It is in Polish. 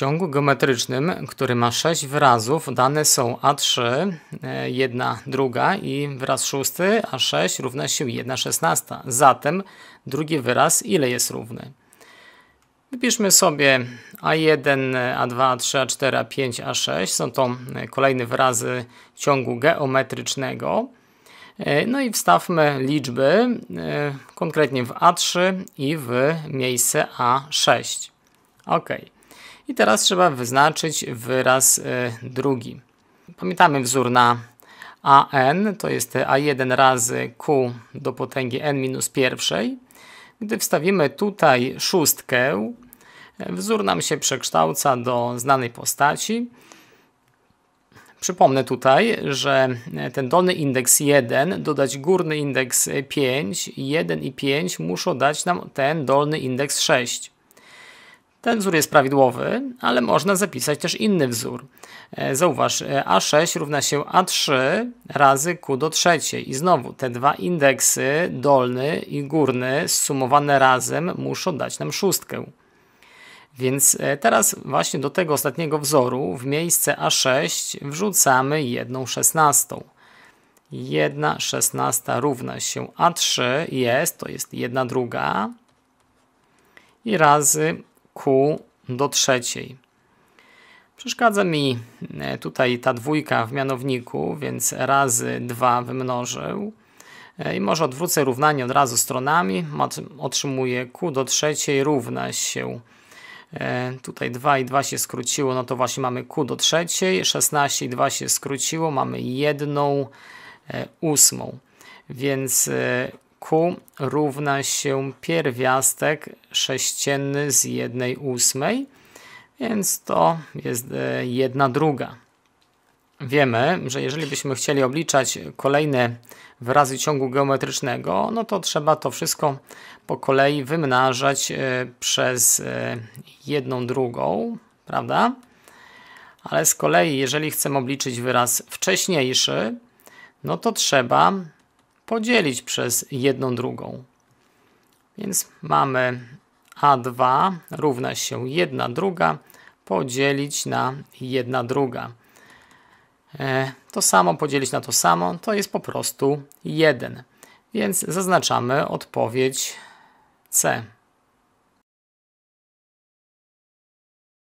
ciągu geometrycznym, który ma 6 wyrazów, dane są A3, 1 2 i wyraz szósty, a 6 równa się 1 16. Zatem drugi wyraz ile jest równy? Wypiszmy sobie A1, A2, A3, A4, A5, A6. Są to e, kolejne wyrazy ciągu geometrycznego. E, no i wstawmy liczby, e, konkretnie w A3 i w miejsce A6. OK. I teraz trzeba wyznaczyć wyraz y, drugi. Pamiętamy wzór na AN, to jest A1 razy Q do potęgi N minus pierwszej. Gdy wstawimy tutaj szóstkę, y, wzór nam się przekształca do znanej postaci. Przypomnę tutaj, że y, ten dolny indeks 1 dodać górny indeks 5, 1 i 5 muszą dać nam ten dolny indeks 6. Ten wzór jest prawidłowy, ale można zapisać też inny wzór. E, zauważ, e, A6 równa się A3 razy Q do trzeciej. I znowu te dwa indeksy, dolny i górny, zsumowane razem muszą dać nam szóstkę. Więc e, teraz właśnie do tego ostatniego wzoru w miejsce A6 wrzucamy jedną szesnastą. Jedna szesnasta równa się A3 jest, to jest jedna druga i razy Q do trzeciej. Przeszkadza mi e, tutaj ta dwójka w mianowniku, więc razy 2 wymnożył. E, I może odwrócę równanie od razu stronami. Otrzymuję Q do trzeciej równa się. E, tutaj 2 i 2 się skróciło, no to właśnie mamy Q do trzeciej. 16 i 2 się skróciło, mamy jedną ósmą. Więc Q równa się pierwiastek sześcienny z jednej ósmej, więc to jest e, jedna druga. Wiemy, że jeżeli byśmy chcieli obliczać kolejne wyrazy ciągu geometrycznego, no to trzeba to wszystko po kolei wymnażać e, przez e, jedną drugą, prawda? Ale z kolei, jeżeli chcemy obliczyć wyraz wcześniejszy, no to trzeba podzielić przez jedną drugą. Więc mamy a2 równa się 1 druga podzielić na 1 druga. E, to samo podzielić na to samo to jest po prostu 1. Więc zaznaczamy odpowiedź C.